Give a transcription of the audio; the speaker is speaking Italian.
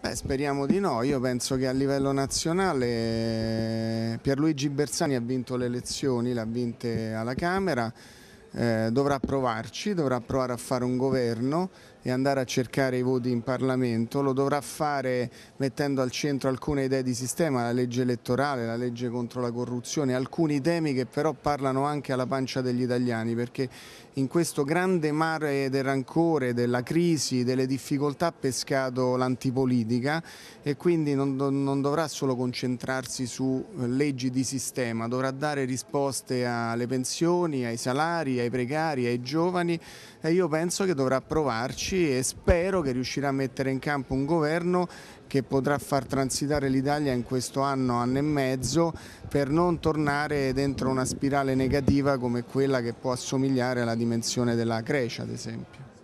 Beh, speriamo di no, io penso che a livello nazionale eh, Pierluigi Bersani ha vinto le elezioni, le ha vinte alla Camera, eh, dovrà provarci, dovrà provare a fare un governo e andare a cercare i voti in Parlamento, lo dovrà fare mettendo al centro alcune idee di sistema, la legge elettorale, la legge contro la corruzione, alcuni temi che però parlano anche alla pancia degli italiani perché in questo grande mare del rancore, della crisi, delle difficoltà ha pescato l'antipolitica e quindi non, non dovrà solo concentrarsi su eh, leggi di sistema, dovrà dare risposte alle pensioni, ai salari, ai ai precari, ai giovani e io penso che dovrà provarci e spero che riuscirà a mettere in campo un governo che potrà far transitare l'Italia in questo anno, anno e mezzo per non tornare dentro una spirale negativa come quella che può assomigliare alla dimensione della Grecia ad esempio.